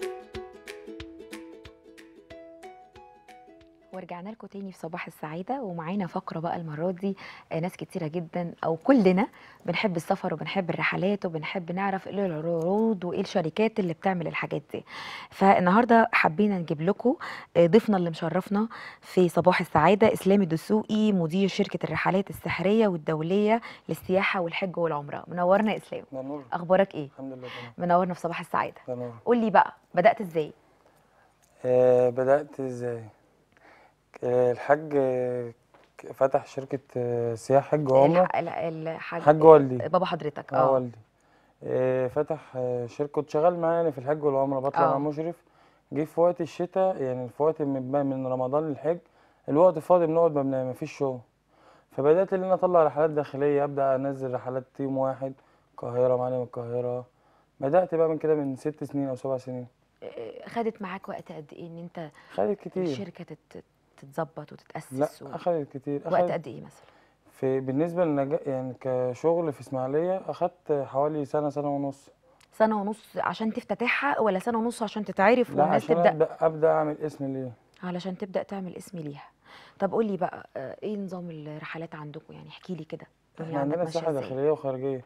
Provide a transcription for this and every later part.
you ورجعنا لكم تاني في صباح السعاده ومعانا فقره بقى المره دي آه، ناس كتيره جدا او كلنا بنحب السفر وبنحب الرحلات وبنحب نعرف ايه العروض وايه الشركات اللي بتعمل الحاجات دي فالنهارده حبينا نجيب لكم آه، ضيفنا اللي مشرفنا في صباح السعاده اسلام الدسوقي مدير شركه الرحلات السحريه والدوليه للسياحه والحج والعمره منورنا اسلام منور. اخبارك ايه الحمد لله منورنا في صباح السعاده منور. قول لي بقى بدات ازاي آه بدات ازاي الحاج فتح شركه آه، سياح حج وعمره الحاج حاج والدي بابا حضرتك اه والدي آه، فتح آه، شركه شغال معايا يعني في الحج والعمره بطلع مع مشرف جه في وقت الشتاء يعني في وقت من, رمضان للحج الوقت فاضي بنقعد ما فيش شغل فبدات ان انا اطلع رحلات داخليه ابدا انزل رحلات تيم واحد القاهره معلم القاهره بدات بقى من كده من ست سنين او سبع سنين خدت معاك وقت قد ايه ان انت خدت كتير الشركه تت... تتظبط وتتاسس لا و... اخذت كتير أخذت وقت قد ايه مثلا في بالنسبه لنج... يعني كشغل في اسماعيليه اخذت حوالي سنه سنه ونص سنه ونص عشان تفتتحها ولا سنه ونص عشان تتعرف لا والناس عشان تبدا ابدا ابدا اعمل اسم ليها علشان تبدا تعمل اسم ليها طب قول لي بقى آه، ايه نظام الرحلات عندكم يعني احكي لي كده احنا عندنا ساحه داخليه وخارجيه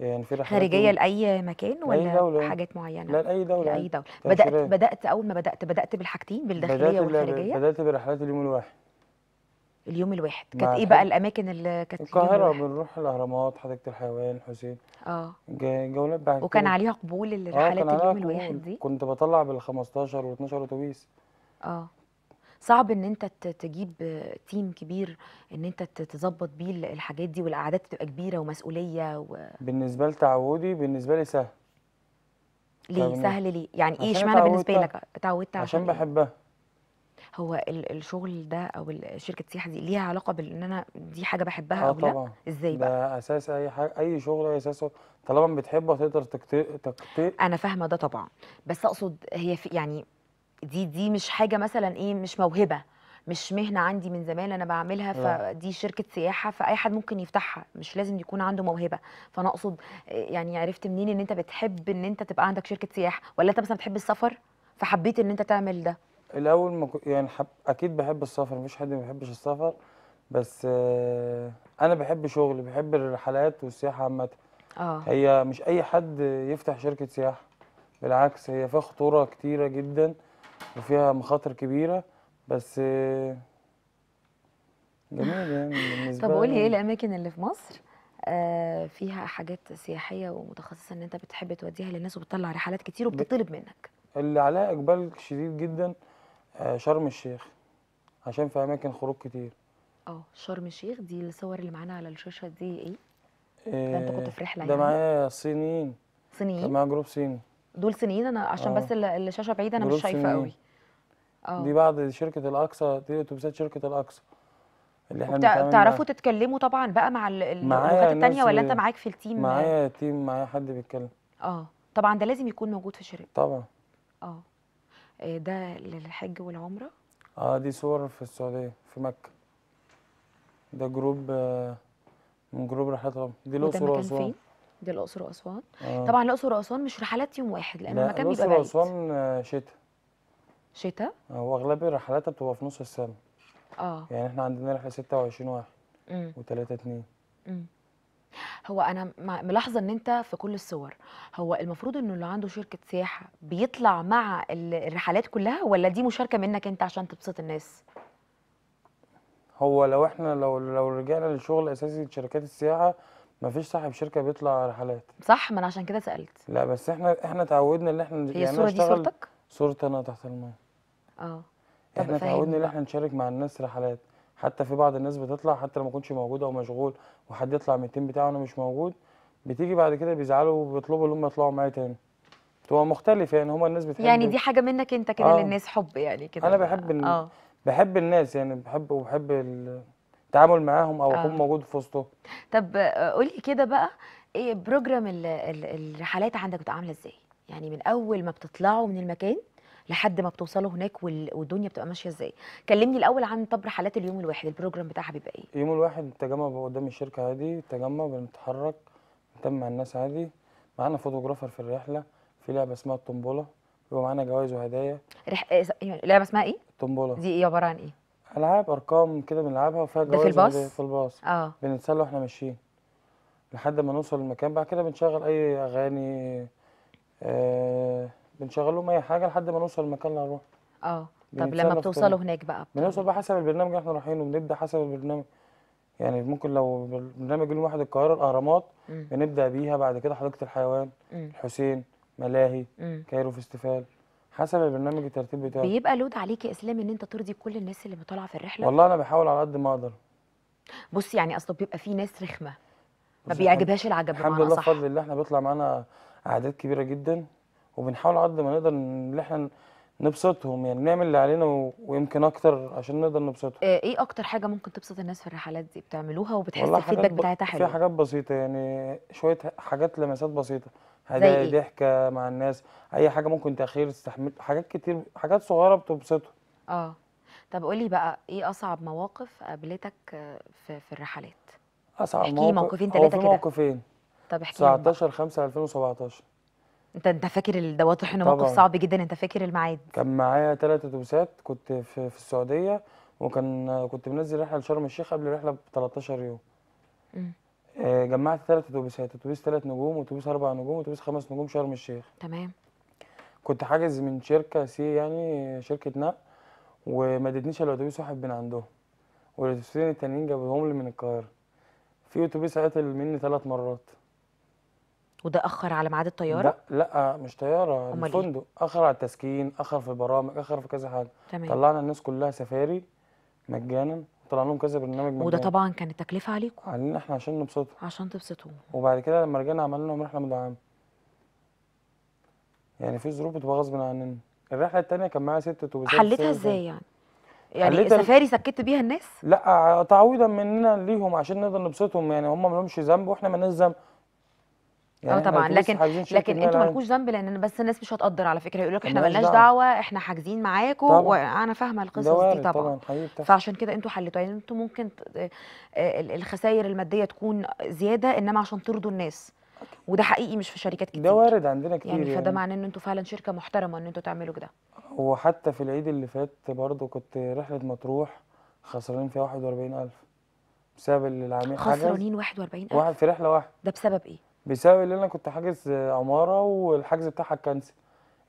يعني خارجيه لاي مكان ولا دولة. يعني. حاجات معينه لا لاي دوله لاي يعني. دوله بدات بدات اول ما بدات بدات بالحاجتين بالداخليه والخارجيه بدات برحلات اليوم الواحد اليوم الواحد كانت ايه بقى الاماكن اللي كانت القاهره بنروح الاهرامات حديقه الحيوان حسين اه جولات بعد وكان عليها قبول آه، الرحلات آه اليوم الواحد دي كنت بطلع بال 15 و12 اتوبيس اه صعب ان انت تجيب تيم كبير ان انت تظبط بيه الحاجات دي والاعداد تبقى كبيره ومسؤوليه و... بالنسبه لتعودي بالنسبه لي سهل ليه سهل ليه يعني ايه اشمعنى بالنسبه لك اتعودت عشان, عشان بحبها هو الشغل ده او شركه السياحه دي ليها علاقه بان انا دي حاجه بحبها آه او طبعا. لا ازاي بقى ده اساس اي حاجه اي شغل اي اساسه طالما بتحبه هتقدر تكتئ تكتئ انا فاهمه ده طبعا بس اقصد هي في يعني دي دي مش حاجه مثلا ايه مش موهبه مش مهنه عندي من زمان انا بعملها آه. فدي شركه سياحه فاي حد ممكن يفتحها مش لازم يكون عنده موهبه فانا اقصد آه، يعني عرفت منين ان انت بتحب ان انت تبقى عندك شركه سياحه ولا انت مثلا بتحب السفر فحبيت ان انت تعمل ده الاول ما يعني حب اكيد بحب السفر مش حد ما بيحبش السفر بس آه، انا بحب شغلي بحب الرحلات والسياحه عامه اه هي مش اي حد يفتح شركه سياحه بالعكس هي فيها خطوره كتيره جدا وفيها مخاطر كبيره بس جميل يعني بالنسبه طب قولي ايه الاماكن اللي في مصر آه، فيها حاجات سياحيه ومتخصصه ان انت بتحب توديها للناس وبتطلع رحلات كتير وبتطلب منك اللي عليها اقبال شديد جدا آه، شرم الشيخ عشان في اماكن خروج كتير اه شرم الشيخ دي الصور اللي معانا على الشاشه دي ايه؟ ده انت كنت في رحله آه، ده يعني. معايا صينيين صينيين؟ كان معايا جروب صيني دول صينيين انا عشان أوه. بس الشاشه بعيده انا مش شايفه قوي دي آه. بعد شركه الاقصى دي اتوبيسات شركه الاقصى اللي احنا وبتع- بنتعامل بتعرفوا تتكلموا طبعا بقى مع اللغات التانية ولا انت معاك في التيم معايا تيم معايا حد بيتكلم اه طبعا ده لازم يكون موجود في الشركة طبعا آه. اه ده للحج والعمرة اه دي صور في السعوديه في مكه ده جروب آه، من جروب رحلات دي الاقصر واسوان فين؟ الأقصر وأسوان آه. طبعا الأقصر وأسوان مش رحلات يوم واحد لأن لا المكان بيبقى الاقصر واسوان آه، شتاء شتاء واغلب الرحلات بتبقى في نص السنه اه يعني احنا عندنا رحله 26 واحد و3 2 هو انا ملاحظه ان انت في كل الصور هو المفروض انه اللي عنده شركه سياحه بيطلع مع الرحلات كلها ولا دي مشاركه منك انت عشان تبسط الناس هو لو احنا لو لو رجعنا للشغل الاساسي لشركات السياحه مفيش صاحب شركه بيطلع رحلات صح ما انا عشان كده سالت لا بس احنا احنا اتعودنا ان احنا هي يعني الصوره دي صورتك صورتي انا تحت الميه اه احنا تعودنا ان احنا نشارك مع الناس رحلات حتى في بعض الناس بتطلع حتى لما اكونش موجود او مشغول وحد يطلع من التيم بتاعه وانا مش موجود بتيجي بعد كده بيزعلوا وبيطلبوا ان هم يطلعوا معايا تاني بتبقى مختلفه يعني هم الناس بتحب يعني دي حاجه منك انت كده آه. للناس حب يعني كده انا بحب ال... آه. بحب الناس يعني بحب وبحب التعامل معاهم او اكون آه. موجود في وسطهم طب قولي كده بقى ايه بروجرام الرحلات عندك بتبقى عامله ازاي يعني من اول ما بتطلعوا من المكان لحد ما بتوصلوا هناك والدنيا بتبقى ماشيه ازاي كلمني الاول عن طب رحلات اليوم الواحد البروجرام بتاعها بيبقى ايه يوم الواحد التجمع بيبقى قدام الشركه عادي التجمع بنتحرك نتم مع الناس عادي معانا فوتوغرافر في الرحله في لعبه اسمها الطنبوله بيبقى معانا جوائز وهدايا رح... آه، يعني لعبه اسمها ايه الطنبوله دي ايه عباره عن ايه العاب ارقام كده بنلعبها وفيها جوائز في الباص في الباص اه بنتسلى واحنا ماشيين لحد ما نوصل المكان بعد كده بنشغل اي اغاني آه بنشغل لهم اي حاجه لحد ما نوصل المكان اللي هنروح اه طب لما بتوصلوا هناك بقى بنوصل بقى حسب البرنامج اللي احنا رايحينه بنبدا حسب البرنامج يعني ممكن لو برنامج يوم واحد القاهره الاهرامات م. بنبدا بيها بعد كده حديقه الحيوان م. الحسين ملاهي م. كايرو فيستيفال حسب البرنامج الترتيب بتاعه بيبقى لود عليك يا اسلام ان انت ترضي كل الناس اللي طالعه في الرحله والله انا بحاول على قد ما اقدر بص يعني اصل بيبقى في ناس رخمه ما بيعجبهاش العجب صح الحمد لله بفضل الله احنا بيطلع معانا اعداد كبيره جدا وبنحاول قد ما نقدر ان احنا نبسطهم يعني نعمل اللي علينا ويمكن اكتر عشان نقدر نبسطهم آه، ايه اكتر حاجه ممكن تبسط الناس في الرحلات دي بتعملوها وبتحس الفيدباك بتاعتها حلو في حاجات بسيطه يعني شويه حاجات لمسات بسيطه هدايا إيه؟ ضحكه مع الناس اي حاجه ممكن تاخير تستحمل حاجات كتير حاجات صغيره بتبسطهم اه طب قولي بقى ايه اصعب مواقف قابلتك في, في الرحلات اصعب مواقف موقفين ثلاثه كده موقفين طب احكي 19 5 2017 انت انت فاكر ده واضح انه موقف صعب جدا انت فاكر الميعاد كان معايا ثلاث اتوبيسات كنت في, في السعوديه وكان كنت منزل رحله لشرم الشيخ قبل الرحله ب 13 يوم آه جمعت ثلاث اتوبيسات اتوبيس ثلاث نجوم واتوبيس اربع نجوم واتوبيس خمس نجوم شرم الشيخ تمام كنت حاجز من شركه سي يعني شركه نقل وما ادتنيش الا اتوبيس واحد من عندهم والاتوبيسين التانيين جابوهم لي من القاهره في اتوبيس عطل مني ثلاث مرات وده اخر على ميعاد الطياره لا لا مش طياره إيه؟ الفندق إيه؟ اخر على التسكين اخر في البرامج اخر في كذا حاجه تمام. طلعنا الناس كلها سفاري مجانا طلع لهم كذا برنامج مجانا وده طبعا كانت تكلفه عليكم علينا احنا عشان نبسطهم عشان تبسطوهم وبعد كده لما رجعنا عملنا لهم رحله مدعمه يعني في ظروف بتبقى غصب عننا الرحله الثانيه كان معايا ست اتوبيسات حليتها ازاي يعني يعني سفاري سكت بيها الناس لا تعويضا مننا ليهم عشان نقدر نبسطهم يعني هم ما لهمش ذنب واحنا ما لناش ذنب آه، يعني اه طبعا لكن لكن انتوا مالكوش ذنب لان بس الناس مش هتقدر على فكره يقول لك احنا مالناش دعوه احنا حاجزين معاكم وانا فاهمه القصص دي طبعا, طبعا فعشان كده انتوا حليتوا يعني انتوا ممكن آه، آه، الخسائر الماديه تكون زياده انما عشان ترضوا الناس وده حقيقي مش في شركات كتير ده وارد عندنا كتير يعني, يعني فده معناه ان انتوا فعلا شركه محترمه ان انتوا تعملوا كده وحتى في العيد اللي فات برضو كنت رحله مطروح خسرانين فيها 41000 بسبب اللي العميل خسرانين 41000 واحد في رحله واحده ده بسبب ايه؟ بسبب ان انا كنت حاجز عماره والحجز بتاعها اتكنسل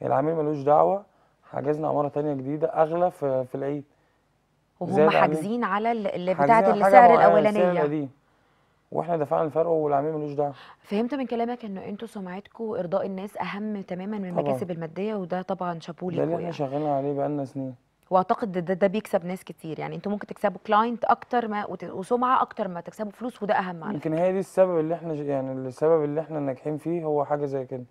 العميل ملوش دعوه حجزنا عماره تانية جديده اغلى في, في العيد وهم حاجزين على اللي بتاعه السعر الاولانيه واحنا دفعنا الفرق والعميل ملوش دعوه فهمت من كلامك انه انتوا سمعتكم ارضاء الناس اهم تماما من المكاسب الماديه وده طبعا شابولي ليكوا ده اللي احنا شغالين عليه بقالنا سنين واعتقد ده, ده بيكسب ناس كتير يعني انتوا ممكن تكسبوا كلاينت اكتر ما وسمعه اكتر ما تكسبوا فلوس وده اهم على يمكن هي دي السبب اللي احنا يعني السبب اللي احنا ناجحين فيه هو حاجه زي كده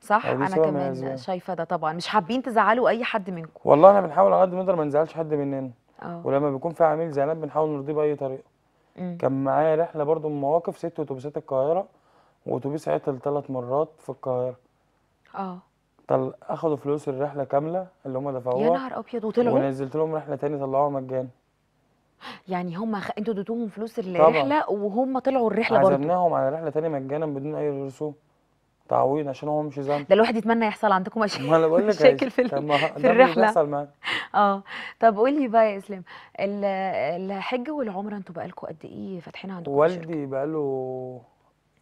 صح انا كمان شايفه ده طبعا مش حابين تزعلوا اي حد منكم والله احنا بنحاول على قد ما نقدر ما نزعلش حد مننا أوه. ولما بيكون في عميل زعلان بنحاول نرضيه باي طريقه مم. كان معايا رحله برضو من مواقف ست اتوبيسات القاهره واتوبيس عطل ثلاث مرات في القاهره اه طل اخدوا فلوس الرحله كامله اللي هم دفعوها يا نهار ابيض وطلعوا ونزلت لهم رحله ثانيه طلعوها مجانا يعني هم خ... انتوا اديتوهم فلوس الرحله طبعا. وهم طلعوا الرحله برضه عزمناهم على رحله ثانيه مجانا بدون اي رسوم تعويض عشان هو مش ذنب ده الواحد يتمنى يحصل عندكم مشاكل ما انا بقول لك مشاكل في, ما... في الرحله بيحصل معانا اه طب قول لي بقى يا اسلام الحج والعمره انتوا بقالكم قد ايه فاتحين عندكم والدي بقاله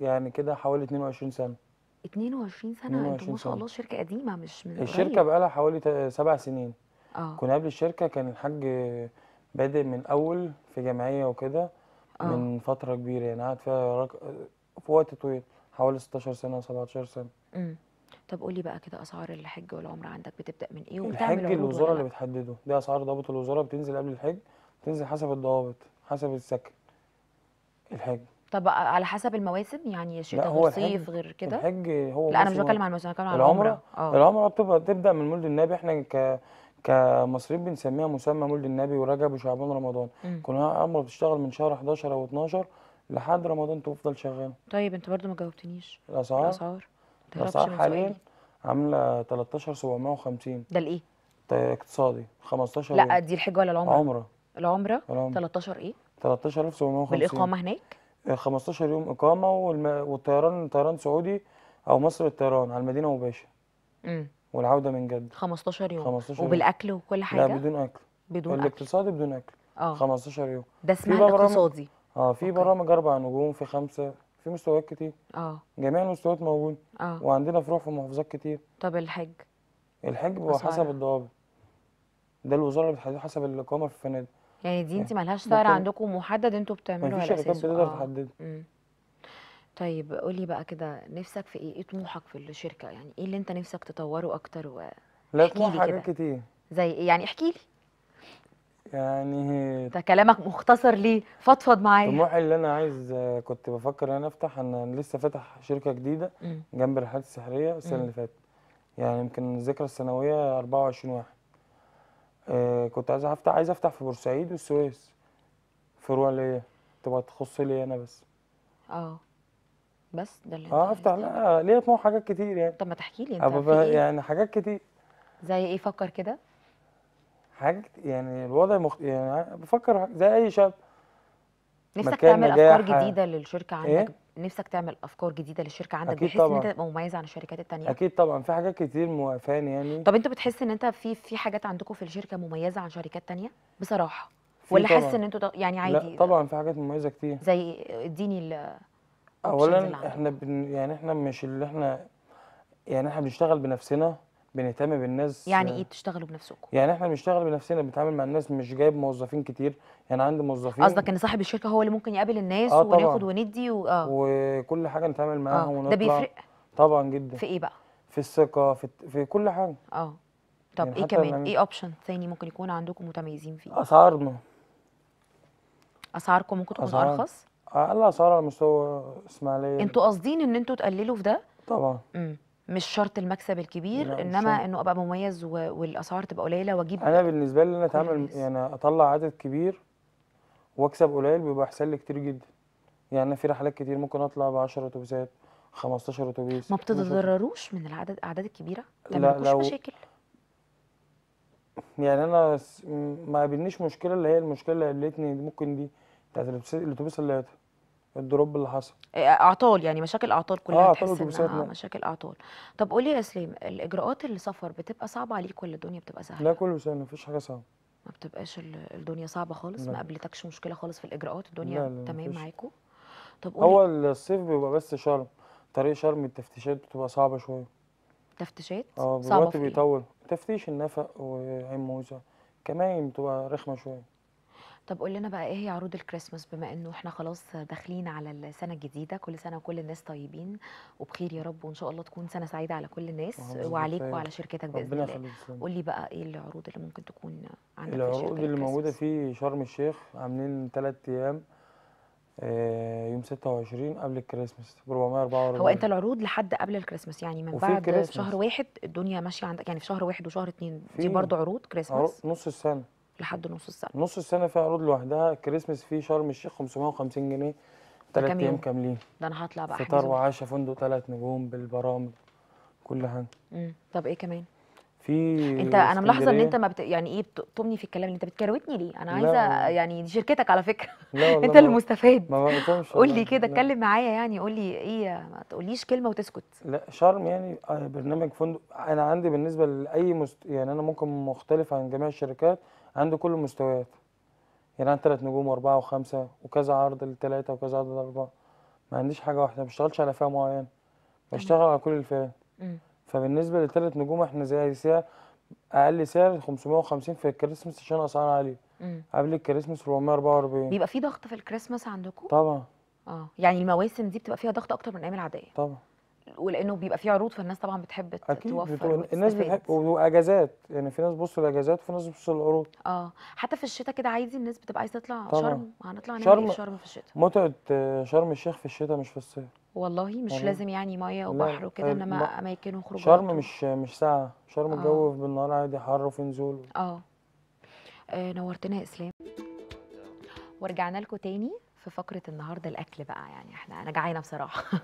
يعني كده حوالي 22 سنه 22 سنة انتوا ما شاء الله شركة قديمة مش من الشركة بقى بقالها حوالي سبع سنين اه كنا قبل الشركة كان الحاج بادئ من أول في جمعية وكده اه من فترة كبيرة يعني قعد فيها رك... في وقت طويل حوالي 16 سنة 17 سنة امم طب قولي بقى كده اسعار الحج والعمرة عندك بتبدأ من ايه وبتعمل الحج الوزارة اللي بتحدده دي أسعار ضابط الوزارة بتنزل قبل الحج بتنزل حسب الضوابط حسب السكن الحج طب على حسب المواسم يعني شتاء غير صيف غير كده الحج هو لا انا مش بتكلم على المواسم انا بتكلم على العمره اه العمره بتبقى تبدا من مولد النبي احنا ك كمصريين بنسميها مسمى مولد النبي ورجب وشعبان رمضان كلها عمره بتشتغل من شهر 11 او 12 لحد رمضان تفضل شغاله طيب انت برده ما جاوبتنيش الاسعار الاسعار الاسعار حاليا عامله 13750 ده الايه؟ اقتصادي 15 لا دي الحج ولا العمره؟ عمره العمره 13 ايه؟ 13750 بالاقامه هناك؟ 15 يوم اقامه والم... والطيران طيران سعودي او مصر للطيران على المدينه مباشر امم والعوده من جد 15 يوم 15 يوم. وبالاكل وكل حاجه لا بدون اكل بدون اكل الاقتصادي بدون اكل اه 15 يوم ده اسمها الاقتصادي اه في برامج اربع نجوم في خمسه في مستويات كتير اه جميع المستويات موجوده اه وعندنا فروع في محافظات كتير طب الحج الحج هو حسب الضوابط ده الوزاره بتحدده حسب الاقامه في الفنادق يعني دي إيه. انت مالهاش سعر عندكم محدد انتوا بتعملوا على اساسه مفيش شركات بتقدر آه. تحدده طيب قولي بقى كده نفسك في ايه؟ ايه طموحك في الشركه؟ يعني ايه اللي انت نفسك تطوره اكتر و لا في حاجات كتير زي ايه؟ يعني احكي لي يعني ده كلامك مختصر ليه؟ فضفض معايا طموحي اللي انا عايز كنت بفكر ان انا افتح انا لسه فاتح شركه جديده جنب الرحلات السحريه السنه اللي فاتت يعني يمكن الذكرى السنويه 24 واحد آه كنت عايز افتح عايز افتح في بورسعيد والسويس فروع ليا تبقى تخص لي انا بس اه بس ده اللي اه افتح لا ليا طموح حاجات كتير يعني طب ما تحكي لي انت إيه؟ يعني حاجات كتير زي ايه فكر كده حاجات يعني الوضع مخ... يعني بفكر زي اي شاب نفسك تعمل افكار جديده للشركه إيه؟ عندك إيه؟ نفسك تعمل افكار جديده للشركه عندك بحيث ان انت مميز عن الشركات التانية اكيد طبعا في حاجات كتير موافاني يعني طب انت بتحس ان انت في في حاجات عندكم في الشركه مميزه عن شركات تانية بصراحه ولا حاسس ان انتوا يعني عادي لا طبعا في حاجات مميزه كتير زي اديني ال اولا احنا بن يعني احنا مش اللي احنا يعني احنا بنشتغل بنفسنا بنهتم بالناس يعني ايه بتشتغلوا بنفسكم؟ يعني احنا بنشتغل بنفسنا بنتعامل مع الناس مش جايب موظفين كتير يعني عندي موظفين قصدك ان صاحب الشركه هو اللي ممكن يقابل الناس آه وناخد وندي و... اه وكل حاجه نتعامل معاها آه. ونطلع ده بيفرق طبعا جدا في ايه بقى؟ في الثقه في, في كل حاجه اه طب يعني ايه كمان؟ يعني ايه اوبشن ثاني ممكن يكون عندكم متميزين فيه؟ اسعارنا اسعاركم ممكن تكون أسعار. ارخص؟ اقل اسعار على مستوى اسماعيليه انتوا قاصدين ان انتوا تقللوا في ده؟ طبعا امم مش شرط المكسب الكبير انما انه ابقى مميز والاسعار تبقى قليله واجيب انا بالنسبه لي ان انا اتعامل يعني اطلع عدد كبير واكسب قليل بيبقى احسن لي كتير جدا يعني انا في رحلات كتير ممكن اطلع ب 10 اتوبيسات 15 اتوبيس ما بتتضرروش من العدد الاعداد الكبيره لا لو مشاكل يعني انا ما قابلنيش مشكله اللي هي المشكله اللي قابلتني ممكن دي بتاعت الاتوبيس اللي الدروب اللي حصل آه، آه، اعطال يعني مشاكل اعطال كلها آه تحس آه مشاكل اعطال طب قولي يا اسلام الاجراءات اللي سفر بتبقى صعبه عليك ولا الدنيا بتبقى سهله لا كله سهل مفيش حاجه صعبه ما بتبقاش الدنيا صعبه خالص لا. ما قابلتكش مشكله خالص في الاجراءات الدنيا لا لا تمام معاكوا طب قولي هو الصيف بيبقى بس شرم طريق شرم التفتيشات بتبقى صعبه شويه تفتيشات اه الوقت إيه؟ بيطول تفتيش النفق وعين موزه كمان بتبقى رخمه شويه طب قول لنا بقى ايه هي عروض الكريسماس بما انه احنا خلاص داخلين على السنه الجديده كل سنه وكل الناس طيبين وبخير يا رب وان شاء الله تكون سنه سعيده على كل الناس وعليك وعلى شركتك باذن الله قول لي بقى ايه العروض اللي ممكن تكون عندك العروض اللي موجوده في شرم الشيخ عاملين ثلاث ايام آه، يوم 26 قبل الكريسماس ب 444 هو انت العروض لحد قبل الكريسماس يعني من بعد كريسمس. شهر واحد الدنيا ماشيه عندك يعني في شهر واحد وشهر اثنين دي برضه عروض كريسماس نص السنه لحد نص السنه نص السنه فيها عروض لوحدها كريسمس فيه شرم الشيخ 550 جنيه ثلاث ايام كاملين ده انا هطلع بقى فطار وعشاء فندق ثلاث نجوم بالبرامج كل حاجه طب ايه كمان في انت انا ملاحظه ان انت ما بت... يعني ايه بتقطمني في الكلام اللي انت بتكروتني ليه انا عايزه يعني دي شركتك على فكره لا انت اللي مستفاد ما بقطمش قول لي كده اتكلم معايا يعني قول لي ايه ما تقوليش كلمه وتسكت لا شرم يعني آه، برنامج فندق انا عندي بالنسبه لاي مست... يعني انا ممكن مختلف عن جميع الشركات عندي كل المستويات يعني عندي ثلاث نجوم واربعه وخمسه وكذا عرض لثلاثه وكذا عرض لاربعه ما عنديش حاجه واحده ما بشتغلش على فئه معينه بشتغل على كل الفئات فبالنسبه لثلاث نجوم احنا زي سعر اقل سعر 550 في الكريسماس عشان اسعار عاليه قبل الكريسماس 444 بيبقى في ضغط في الكريسماس عندكم طبعا اه يعني المواسم دي بتبقى فيها ضغط اكتر من الايام العاديه طبعا ولانه بيبقى فيه عروض فالناس طبعا بتحب أكيد توفر اكيد الناس بتحب واجازات يعني في ناس بتبص للاجازات وفي ناس بتبص للعروض اه حتى في الشتاء كده عادي الناس بتبقى عايزه تطلع طبعا. شرم هنطلع نعمل شرم... شرم في الشتاء متعه آه، شرم الشيخ في الشتاء مش في الصيف والله مش يعني لازم يعني ميه وبحر وكده آه، انما اماكن وخروجات شرم مش مش ساعه شرم الجو آه. بالنهار عادي حر وفي نزول آه. اه نورتنا يا اسلام ورجعنا لكم تاني في فقره النهارده الاكل بقى يعني احنا انا جعانه بصراحه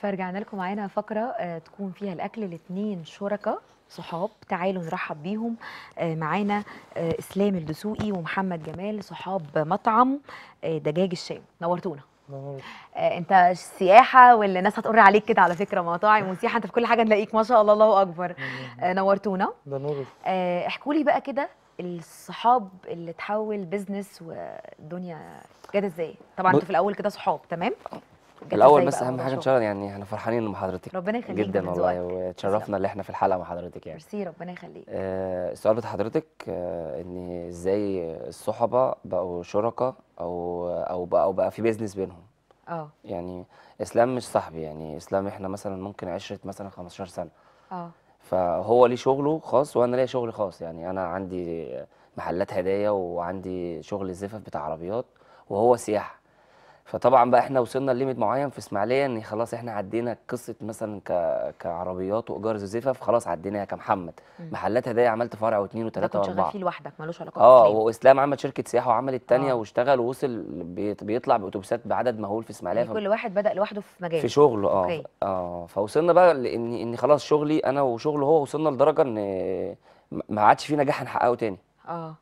فرجعنا لكم معانا فقره تكون فيها الاكل الاثنين شركاء صحاب تعالوا نرحب بيهم معانا اسلام الدسوقي ومحمد جمال صحاب مطعم دجاج الشام نورتونا آه، انت سياحه واللي الناس هتقر عليك كده على فكره مطاعم وسياحه انت في كل حاجه نلاقيك ما شاء الله الله اكبر آه، نورتونا ده نور آه، احكوا لي بقى كده الصحاب اللي تحول بيزنس والدنيا جت ازاي طبعا انتوا في الاول كده صحاب تمام الاول بس اهم حاجه ان يعني احنا فرحانين بحضرتك ربنا يخليك جدا والله وتشرفنا ان احنا في الحلقه مع حضرتك يعني ميرسي ربنا يخليك آه السؤال بتاع حضرتك آه ان ازاي الصحبه بقوا شركاء او او بقى, أو بقى في بيزنس بينهم اه يعني اسلام مش صاحبي يعني اسلام احنا مثلا ممكن عشره مثلا 15 سنه اه فهو ليه شغله خاص وانا ليا شغلي خاص يعني انا عندي محلات هدايا وعندي شغل الزفاف بتاع عربيات وهو سياحه فطبعا بقى احنا وصلنا لليميت معين في اسماعيليه ان خلاص احنا عدينا قصه مثلا ك... كعربيات وايجار زفاف فخلاص عديناها كمحمد محلات هدايا عملت فرع واثنين وثلاثه واربعه كنت شغال فيه لوحدك مالوش علاقه اه واسلام عمل شركه سياحه وعمل الثانيه آه. واشتغل ووصل بي... بيطلع باوتوبيسات بعدد مهول في اسماعيليه يعني ف... كل واحد بدا لوحده في مجاله في شغله اه أوكي. اه فوصلنا بقى لان ان خلاص شغلي انا وشغله هو وصلنا لدرجه ان ما عادش في نجاح هنحققه ثاني اه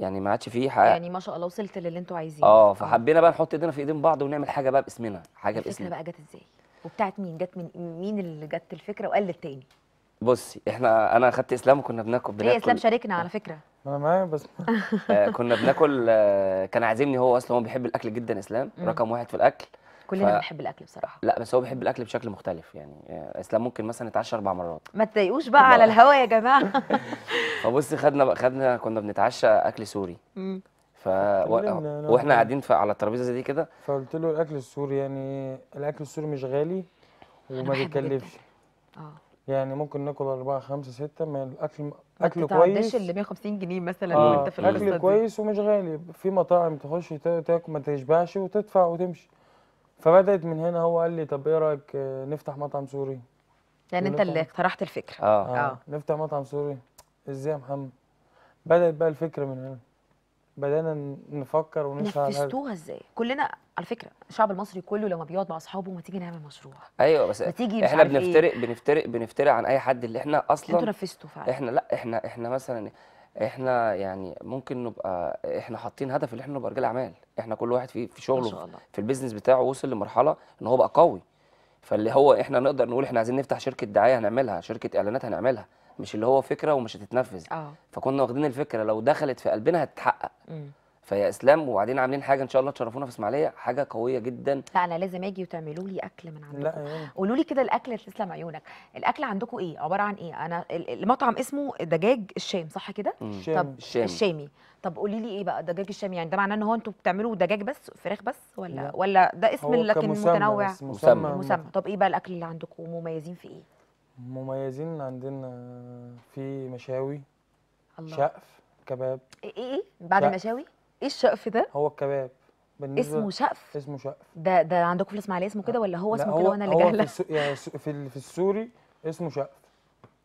يعني ما عادش فيه حق... يعني ما شاء الله وصلت للي انتوا عايزينه اه, آه. فحبينا بقى نحط ايدينا في ايدين بعض ونعمل حاجه بقى باسمنا حاجه باسمنا بقى جت ازاي وبتاعت مين جت من مين اللي جت الفكره وقال للتاني بصي احنا انا خدت اسلام وكنا بناكل بناكل اسلام شاركنا على فكره انا معايا بس آه، كنا بناكل آه، كان عازمني هو اصلا هو بيحب الاكل جدا اسلام رقم واحد في الاكل كلنا ف... بنحب الاكل بصراحه لا بس هو بيحب الاكل بشكل مختلف يعني آه، اسلام ممكن مثلا يتعشى اربع مرات ما تضايقوش بقى على الهوا يا جماعه فبصي خدنا خدنا كنا بنتعشى اكل سوري ف و... يعني واحنا قاعدين ف... على الترابيزه زي دي كده فقلت له الاكل السوري يعني الاكل السوري مش غالي وما بيكلفش اه يعني ممكن ناكل أربعة خمسة ستة ما الاكل اكل كويس ما اللي 150 جنيه مثلا آه وانت في الأكل اكل كويس ومش غالي في مطاعم تخش تاكل ما تشبعش وتدفع وتمشي فبدات من هنا هو قال لي طب ايه رايك آه، نفتح مطعم سوري يعني انت اللي اقترحت الفكره آه. اه اه نفتح مطعم سوري ازاي يا محمد بدات بقى الفكره من هنا بدانا نفكر ونسعى نفذتوها ازاي كلنا على فكره الشعب المصري كله لما بيقعد مع اصحابه ما تيجي نعمل مشروع ايوه بس تيجي احنا إيه. بنفترق إيه؟ بنفترق بنفترق عن اي حد اللي احنا اصلا انتوا نفذتوا فعلا احنا لا احنا احنا مثلا احنا يعني ممكن نبقى احنا حاطين هدف ان احنا نبقى رجال اعمال احنا كل واحد في في شغله في البيزنس بتاعه وصل لمرحله ان هو بقى قوي فاللي هو احنا نقدر نقول احنا عايزين نفتح شركه دعايه هنعملها شركه اعلانات هنعملها مش اللي هو فكره ومش هتتنفذ آه. فكنا واخدين الفكره لو دخلت في قلبنا هتتحقق فيا اسلام وبعدين عاملين حاجه ان شاء الله تشرفونا في اسماعيليه حاجه قويه جدا لا انا لازم اجي وتعملوا لي اكل من عندكم قولوا لي كده الاكل تسلم عيونك الاكل عندكم ايه عباره عن ايه انا المطعم اسمه دجاج الشام صح كده طب الشام. الشامي طب قولي لي ايه بقى دجاج الشامي يعني ده معناه ان هو انتوا بتعملوا دجاج بس فراخ بس ولا لا. ولا ده اسم لكن متنوع مسمى مسمى, مسمى. طب ايه بقى الاكل اللي عندكم مميزين في ايه مميزين عندنا في مشاوي الله. شقف كباب ايه ايه, إيه؟ بعد المشاوي ايه الشقف ده؟ هو الكباب اسمه شقف اسمه شقف ده ده عندكم في الاسماعيليه اسمه كده ولا هو اسمه كده وانا اللي جاهله؟ هو في, يعني في, في السوري اسمه شقف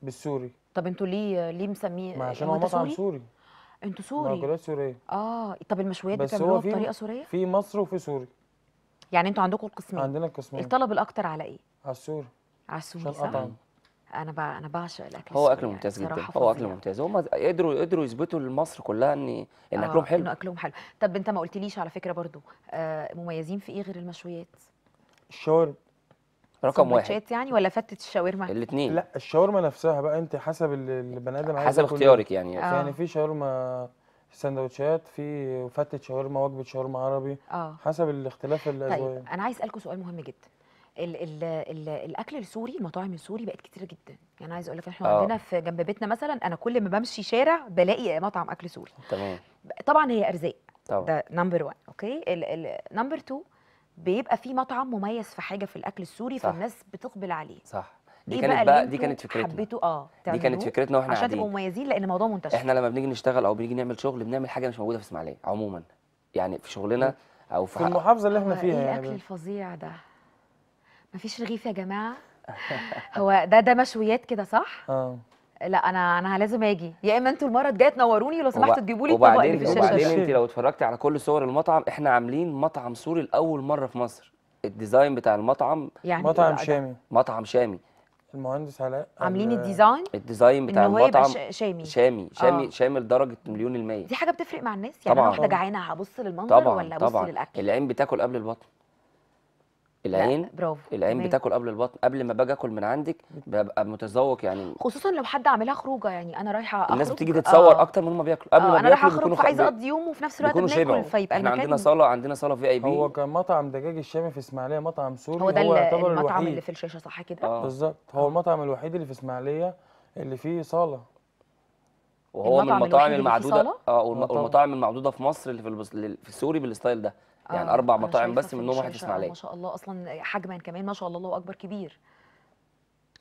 بالسوري طب انتوا ليه ليه مسميه ما عشان هو مطعم سوري انتوا سوري مأكولات سوريه اه طب المشويات بتعملوها بطريقه سوريه؟ في مصر وفي سوري يعني انتوا عندكم القسمين عندنا القسمين الطلب الاكتر على ايه؟ على السوري على السوري عشان انا بقى انا بعشق الاكل هو اكل يعني، ممتاز يعني جدا هو اكل ممتاز هم قدروا قدروا يثبتوا لمصر كلها ان ان اكلهم آه، حلو انه اكلهم حلو طب انت ما قلتليش على فكره برضو آه، مميزين في ايه غير المشويات الشاورما رقم واحد يعني ولا فتت الشاورما الاثنين لا الشاورما نفسها بقى انت حسب البني ادم حسب إيه. اختيارك يعني آه. يعني في شاورما سندوتشات في فتة شاورما وجبه شاورما عربي آه. حسب الاختلاف طيب، الاذواق طيب انا عايز اسالكم سؤال مهم جدا ال ال ال الاكل السوري المطاعم السوري بقت كتير جدا يعني انا عايز اقول لك احنا أوه. عندنا في جنب بيتنا مثلا انا كل ما بمشي شارع بلاقي مطعم اكل سوري تمام طبعا هي ارزاق طبعا ده نمبر 1 اوكي نمبر 2 بيبقى في مطعم مميز في حاجه في الاكل السوري صح. فالناس بتقبل عليه صح دي إيه كانت بقى دي كانت فكرتنا حبيته اه دي كانت فكرتنا واحنا عشان تبقوا مميزين لان الموضوع منتشر احنا لما بنيجي نشتغل او بنيجي نعمل شغل بنعمل حاجه مش موجوده في اسماعيليه عموما يعني في شغلنا او في, في المحافظه اللي احنا آه، فيها ايه يعني. الاكل الفظيع ده مفيش رغيف يا جماعه هو ده ده مشويات كده صح اه لا انا انا لازم اجي يا اما انتوا المره الجايه تنوروني لو سمحتوا تجيبوا لي الطبق اللي في الشاشه وبعدين انت لو اتفرجتي على كل صور المطعم احنا عاملين مطعم سوري لاول مره في مصر الديزاين بتاع المطعم يعني مطعم شامي مطعم شامي المهندس علاء عاملين الديزاين الديزاين بتاع إن هو المطعم يبقى شامي شامي شامي آه. شامي لدرجه مليون المية دي حاجه بتفرق مع الناس يعني طبعا واحده جعانه هبص للمنظر طبعا ولا ابص للاكل طبعا العين بتاكل قبل البطن العين برافو العين بتاكل قبل البطن قبل ما باجي اكل من عندك ببقى متذوق يعني خصوصا لو حد عاملها خروجه يعني انا رايحه اخرج الناس بتيجي آه. تتصور آه. اكتر من هم بياكلوا قبل آه. ما انا رايحه اخرج فعايزه اقضي يوم وفي نفس الوقت بناكل فيبقى المكان عندنا صاله عندنا صاله في اي بي هو كان مطعم دجاج الشامي في اسماعيليه مطعم سوري هو ده هو المطعم الوحيد. اللي في الشاشه صح كده آه. بالظبط هو آه. المطعم الوحيد اللي في اسماعيليه اللي فيه صاله وهو من المطاعم المعدوده اه والمطاعم المعدوده في مصر اللي في السوري بالستايل ده يعني آه، اربع مطاعم بس منهم واحد اسماعيليه ما شاء الله اصلا حجما كمان ما شاء الله الله اكبر كبير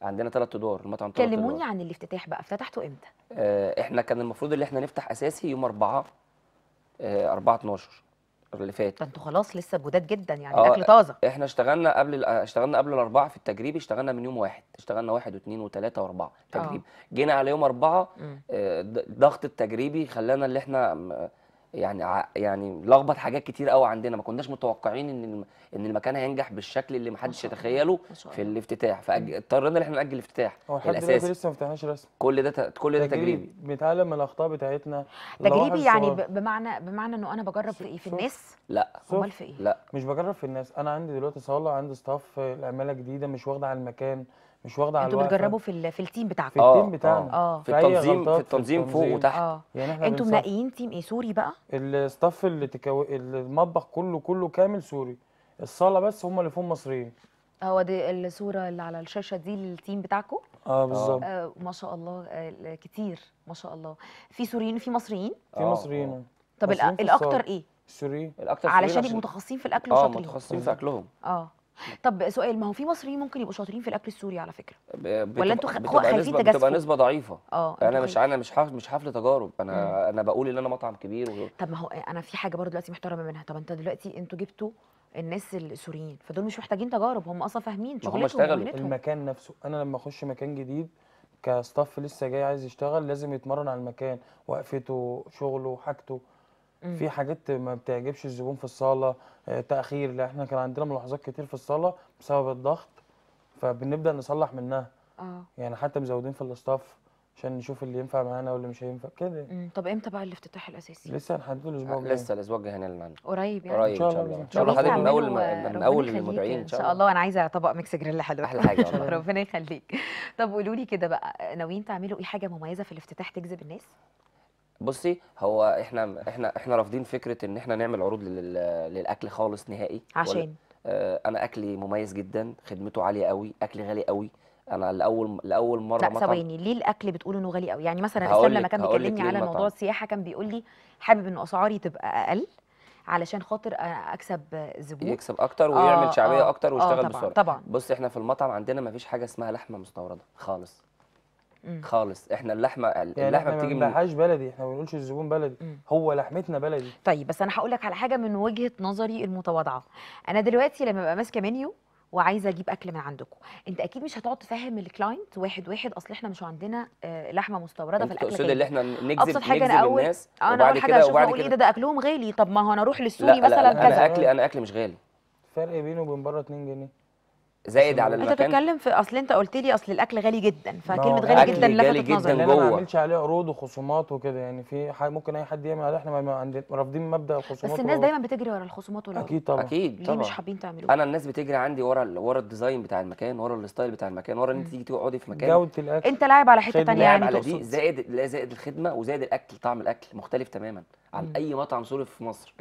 عندنا ثلاث ادوار المطعم ثلاث كلموني عن الافتتاح بقى افتتحته امتى آه احنا كان المفروض اللي احنا نفتح اساسي يوم 4 آه 4 12 اللي فات انتوا خلاص لسه جداد جدا يعني آه الاكل طازه احنا اشتغلنا قبل آه، اشتغلنا قبل الاربعاء في التجريب اشتغلنا من يوم واحد اشتغلنا واحد واثنين وثلاثه واربعه آه. تجريب آه. جينا على يوم اربعه الضغط التجريبي خلانا اللي احنا يعني يعني لخبط حاجات كتير قوي عندنا ما كناش متوقعين ان ان المكان هينجح بالشكل اللي ما حدش يتخيله في الافتتاح فاضطرينا ان احنا ناجل الافتتاح هو لسه ما فتحناش رسم كل ده ت... كل ده تجريبي بنتعلم من الاخطاء بتاعتنا تجريبي يعني بمعنى بمعنى انه انا بجرب في ايه في الناس لا امال في ايه لا مش بجرب في الناس انا عندي دلوقتي صاله عندي ستاف العماله جديده مش واخده على المكان مش واخده على انتوا بتجربوا في في التيم بتاعكم في التيم بتاعنا اه, آه. في, التنظيم في التنظيم فوق وتحت آه. يعني احنا انتوا منقيين تيم ايه سوري بقى الستاف اللي تكو... المطبخ كله كله كامل سوري الصاله بس هم اللي فوق مصريين هو دي الصوره اللي على الشاشه دي للتيم بتاعكم اه بالظبط آه ما شاء الله آه كتير ما شاء الله في سوريين وفي مصريين في آه، مصريين آه. طب مصريين الاكتر ايه السوريين الاكتر علشان يبقوا متخصصين في الاكل وشاطرين اه متخصصين في اكلهم اه طب سؤال ما هو في مصريين ممكن يبقوا شاطرين في الاكل السوري على فكره بتبقى ولا انتوا خايفين تجسد بتبقى نسبه ضعيفه اه يعني انا مش انا مش حفل مش حفل تجارب انا مم. انا بقول ان انا مطعم كبير و... طب ما هو انا في حاجه برضه دلوقتي محترمه منها طب انت دلوقتي انتوا جبتوا الناس السوريين فدول مش محتاجين تجارب هم اصلا فاهمين شغلهم هم اشتغلوا المكان نفسه انا لما اخش مكان جديد كستاف لسه جاي عايز يشتغل لازم يتمرن على المكان وقفته شغله حاجته في حاجات ما بتعجبش الزبون في الصاله آه، تاخير لا احنا كان عندنا ملاحظات كتير في الصاله بسبب الضغط فبنبدا نصلح منها اه يعني حتى مزودين في الاستاف عشان نشوف اللي ينفع معانا واللي مش هينفع كده طب امتى بقى الافتتاح الاساسي لسه هنحدده الاسبوع آه، الجاي لسه الاسبوع الجاي هنعلن قريب يعني قريب ان شاء الله ان شاء الله حضرتك من اول من اول المدعين ان شاء الله, الله. انا عايزه طبق ميكس جريل حلو احلى حاجه ربنا يخليك طب قولوا لي كده بقى ناويين تعملوا ايه حاجه مميزه في الافتتاح تجذب الناس بصي هو احنا احنا احنا رافضين فكره ان احنا نعمل عروض للاكل خالص نهائي عشان آه، انا اكلي مميز جدا خدمته عاليه قوي اكلي غالي قوي انا لاول لاول مره لا ثواني ليه الاكل بتقول انه غالي قوي يعني مثلا اسلام لما كان بيكلمني على موضوع السياحه كان بيقول لي حابب ان اسعاري تبقى اقل علشان خاطر اكسب زبون يكسب اكتر آه، ويعمل آه شعبيه آه اكتر آه، ويشتغل آه طبعًا بسرعه طبعا بص احنا في المطعم عندنا ما فيش حاجه اسمها لحمه مستورده خالص خالص احنا اللحمه يعني اللحمه بتيجي من لحاش بلدي احنا ما بنقولش الزبون بلدي هو لحمتنا بلدي طيب بس انا هقول لك على حاجه من وجهه نظري المتواضعه انا دلوقتي لما ببقى ماسكه منيو وعايزه اجيب اكل من عندكم انت اكيد مش هتقعد تفهم الكلاينت واحد واحد اصل احنا مش عندنا آه، لحمه مستورده في الاكل تقصد اللي احنا نجذب ابسط حاجه نجذب آه، انا اول الناس انا اول حاجه اشوفها اقول ايه ده ده اكلهم غالي طب ما هو انا اروح للسوري مثلا لا لا, لا, لا, انا اكلي انا اكلي مش غالي فرق بينه وبين بره 2 جنيه زايد على المكان انت بتتكلم في اصل انت قلت لي اصل الاكل غالي جدا فكلمه غالي جدا لفتت نظري جدا جوه ما نعملش عليه عروض وخصومات وكده يعني في ممكن اي حد يعمل احنا ما رافضين مبدا الخصومات بس الناس دايما بتجري ورا الخصومات والعروض اكيد طبعا اكيد طبعا ليه مش حابين تعملوه انا الناس بتجري عندي ورا ورا الديزاين بتاع المكان ورا الستايل بتاع المكان ورا ان انت تيجي تقعدي في مكان جوده الاكل انت لاعب على حته ثانيه يعني تقصد زائد لا زائد الخدمه وزائد الاكل طعم الاكل مختلف تماما عن اي مطعم سوري في مصر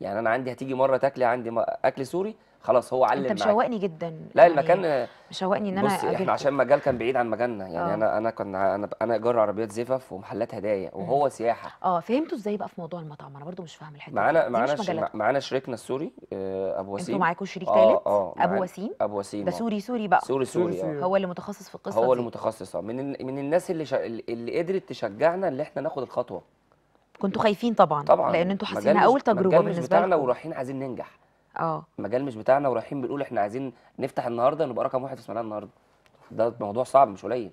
يعني انا عندي هتيجي مره تاكلي عندي اكل سوري خلاص هو علم انت مشوقني جدا لا يعني المكان مشوقني ان انا بص احنا عشان مجال كان بعيد عن مجالنا يعني أوه. انا انا كان انا انا ايجار عربيات زفاف ومحلات هدايا وهو م. سياحه اه فهمتوا ازاي بقى في موضوع المطعم انا برضو مش فاهم الحته معانا معانا معانا شريكنا السوري آه، ابو وسيم انتوا معاكم شريك ثالث آه، آه، ابو وسيم ابو وسيم ده سوري سوري بقى سوري سوري, سوري, سوري. هو اللي متخصص في القصه هو اللي متخصص اه من من الناس اللي ش... اللي قدرت تشجعنا ان احنا ناخد الخطوه كنتوا خايفين طبعا طبعا لان انتوا حاسين اول تجربه بالنسبه لنا ورايحين عايزين ننجح اه المجال مش بتاعنا ورايحين بنقول احنا عايزين نفتح النهارده نبقى رقم واحد في اسماعيليه النهارده ده موضوع صعب مش قليل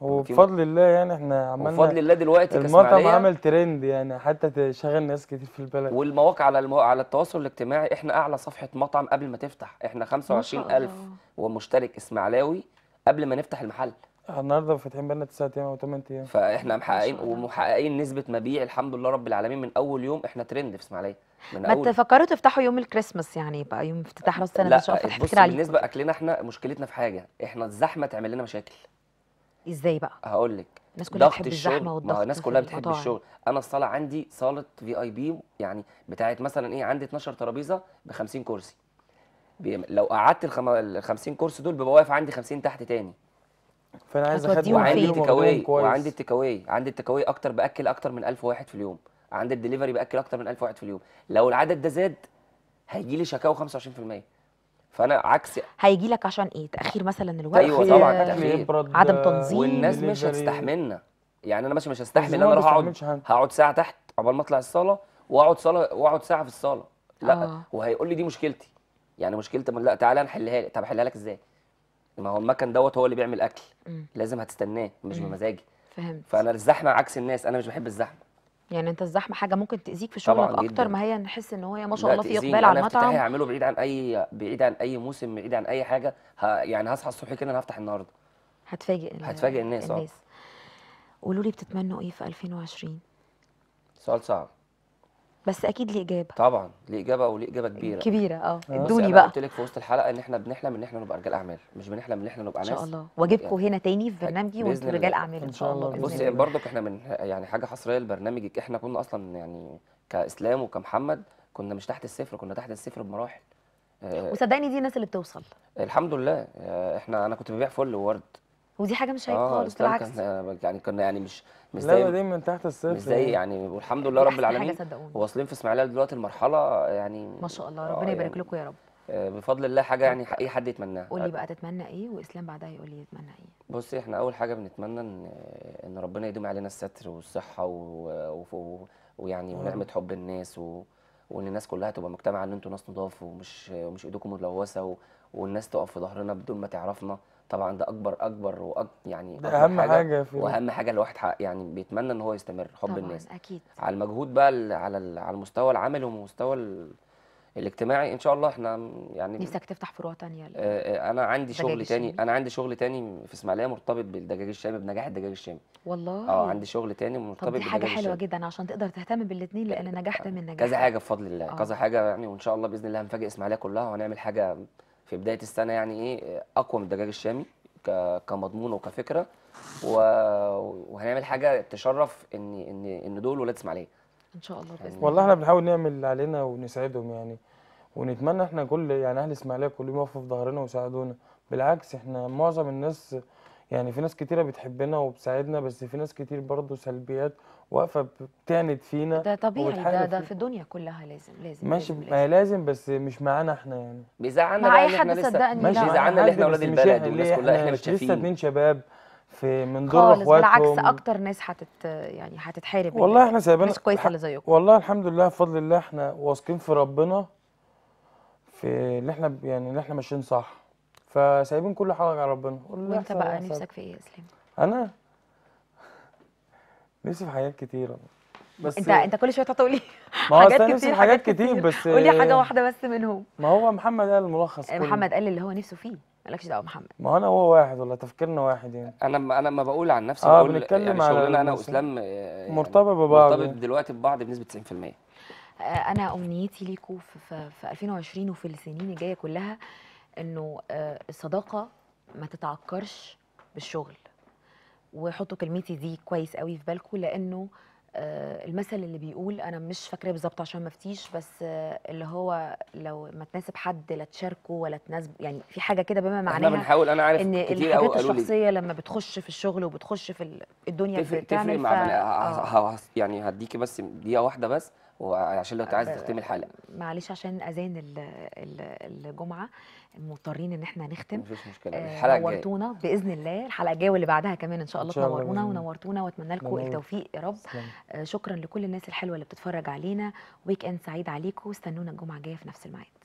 وبفضل يعني الله يعني احنا عملنا بفضل الله دلوقتي المطعم عمل ترند يعني حتى شغل ناس كتير في البلد والمواقع على المو... على التواصل الاجتماعي احنا اعلى صفحه مطعم قبل ما تفتح احنا 25000 ومشترك اسماعيلاوي قبل ما نفتح المحل النهارده فاتحين بالنا 9 ايام او 8 ايام فاحنا محققين ومحققين نسبه مبيع الحمد لله رب العالمين من اول يوم احنا ترند في اسماعيليه من ما اول تفكروا تفتحوا يوم الكريسماس يعني بقى يوم افتتاح راس السنه مش هفتح فكره عليكم بالنسبه اكلنا احنا مشكلتنا في حاجه احنا الزحمه تعمل لنا مشاكل ازاي بقى هقول لك الناس كلها بتحب الزحمه والضغط ما الناس كلها بتحب الشغل انا الصاله عندي صاله في اي بي يعني بتاعه مثلا ايه عندي 12 ترابيزه ب 50 كرسي لو قعدت ال 50 كرسي دول بيبقى واقف عندي 50 تحت تاني فانا عايز اخدم وعندي تكاوي وعندي التكاوي عندي التكاوي اكتر باكل اكتر من 1000 واحد في اليوم عندي الدليفري باكل اكتر من 1000 واحد في اليوم لو العدد ده زاد هيجي لي شكاوى 25% فانا عكس هيجي لك عشان ايه تاخير مثلا الوقت ايوه طبعا تاخير عدم آه، تنظيم والناس مش هتستحملنا يعني انا ماشي مش هستحمل انا اروح اقعد هقعد ساعه تحت عقبال ما اطلع الصاله واقعد صاله واقعد ساعه في الصاله لا آه. وهيقول لي دي مشكلتي يعني مشكلتي لا تعالى نحلها لك طب احلها لك ازاي ما هو المكن دوت هو اللي بيعمل اكل مم. لازم هتستناه مش بمزاجي فهمت فانا الزحمه عكس الناس انا مش بحب الزحمه يعني انت الزحمه حاجه ممكن تاذيك في شغلك اكتر ما هي نحس ان هو ما شاء الله في اقبال على المطعم انا هعمله بعيد عن اي بعيد عن اي موسم بعيد عن اي حاجه ه... يعني هصحى الصبح كده انا هفتح النهارده هتفاجئ ال... هتفاجئ الناس, آه. الناس. قولوا لي بتتمنوا ايه في 2020 سؤال صعب بس اكيد ليه اجابه طبعا ليه اجابه وليه اجابه كبيره كبيره اه يعني ادوني بقى قلت لك في وسط الحلقه ان احنا بنحلم ان احنا نبقى رجال اعمال مش بنحلم ان احنا نبقى ناس ان شاء الله واجيبكم يعني هنا تاني في برنامجي وانتم رجال اعمال ان شاء الله بصي برضك احنا من يعني حاجه حصريه لبرنامجك احنا كنا اصلا يعني كاسلام وكمحمد كنا مش تحت الصفر كنا تحت الصفر بمراحل آه، وصدقني دي الناس اللي بتوصل الحمد لله آه، احنا انا كنت ببيع فل وورد ودي حاجه مش عيب آه، خالص بالعكس آه، يعني كنا يعني مش مش زي لا من تحت الصفر مش زي يعني, يعني، والحمد لله رب العالمين واصلين في اسماعيليه دلوقتي المرحله آه، يعني ما شاء الله ربنا يعني يبارك لكم يا رب بفضل الله حاجه يعني اي حد يتمناها قول لي بقى تتمنى ايه واسلام بعدها يقول لي يتمنى ايه بصي احنا اول حاجه بنتمنى ان ان ربنا يدوم علينا الستر والصحه ويعني ونعمه حب الناس و... وان الناس كلها تبقى مجتمعه ان انتوا ناس نضاف ومش ومش ايدكم ملوثه و... والناس تقف في ظهرنا بدون ما تعرفنا طبعا ده اكبر اكبر وأك يعني ده اهم حاجه, حاجة في واهم حاجه الواحد يعني بيتمنى ان هو يستمر حب طبعًا الناس اكيد على المجهود بقى على على المستوى العملي ومستوى الاجتماعي ان شاء الله احنا يعني نفسك تفتح فروع ثانيه آه انا عندي شغل تاني انا عندي شغل تاني في اسماعيليه مرتبط بالدجاج الشامي بنجاح الدجاج الشامي والله اه عندي شغل تاني مرتبط طب دي حاجه حلوه جدا عشان تقدر تهتم بالاثنين لان آه، نجاح ده من نجاح كذا حاجه بفضل الله آه. كذا حاجه يعني وان شاء الله باذن الله هنفاجئ اسماعيليه كلها وهنعمل حاجه في بدايه السنه يعني ايه اقوى من الدجاج الشامي كمضمون وكفكره وهنعمل حاجه تشرف ان ان ان دول ولاد اسماعيليه ان شاء الله باذن الله يعني والله احنا بنحاول نعمل اللي علينا ونساعدهم يعني ونتمنى احنا كل يعني اهل اسماعيليه كلهم يقفوا في ظهرنا ويساعدونا بالعكس احنا معظم الناس يعني في ناس كتيره بتحبنا وبتساعدنا بس في ناس كتير برضه سلبيات واقفه بتعند فينا ده طبيعي ده ده في الدنيا كلها لازم لازم ماشي لازم, لازم. لازم بس مش معانا احنا يعني بيزعلنا بقى احنا لسه ماشي بيزعلنا ان احنا اولاد البلد والناس كلها احنا مش شايفين لسه اتنين شباب في من دور اخواتهم بالعكس اكتر ناس هتت يعني هتتحارب والله احنا سايبين مش كويسه اللي زيكم والله الحمد لله بفضل الله احنا واثقين في ربنا في اللي احنا يعني اللي احنا ماشيين صح فسايبين كل حاجه على ربنا وانت بقى نفسك في ايه يا اسلام؟ انا نفسي في حاجات كتيره بس انت انت كل شويه تقعد تقول لي حاجات كتير حاجات كتير بس قول لي حاجه واحده بس منهم ما هو محمد قال الملخص كله محمد قال اللي هو نفسه فيه مالكش دعوه محمد ما انا هو واحد والله تفكيرنا واحد يعني انا انا ما بقول عن نفسي آه بقول بنتكلم يعني شغلنا انا واسلام آه، يعني مرتبط ببعض مرتبط يعني. دلوقتي ببعض بنسبه 90% آه، انا امنيتي ليكوا في, في 2020 وفي السنين الجايه كلها انه آه، الصداقه ما تتعكرش بالشغل وحطوا كلمتي دي كويس قوي في بالكم لانه آه، المثل اللي بيقول انا مش فاكره بالظبط عشان ما افتيش بس آه، اللي هو لو ما تناسب حد لا تشاركه ولا تناسبه يعني في حاجه كده بما معناها احنا بنحاول انا عارف ان كتير الحاجات الشخصيه لما بتخش في الشغل وبتخش في الدنيا تفرق بتعمل تفرق مع ف... آه. يعني هديكي بس دقيقه واحده بس وعشان لو عايز تختم الحلقه معلش عشان اذان الجمعه مضطرين ان احنا نختم مفيش مشكله آه، الحلقه نورتونا نورتونا باذن الله الحلقه الجايه واللي بعدها كمان ان شاء الله تنورونا ونورتونا واتمنى لكم التوفيق يا رب سلام. آه، شكرا لكل الناس الحلوه اللي بتتفرج علينا ويك اند سعيد عليكم استنونا الجمعه الجايه في نفس الميعاد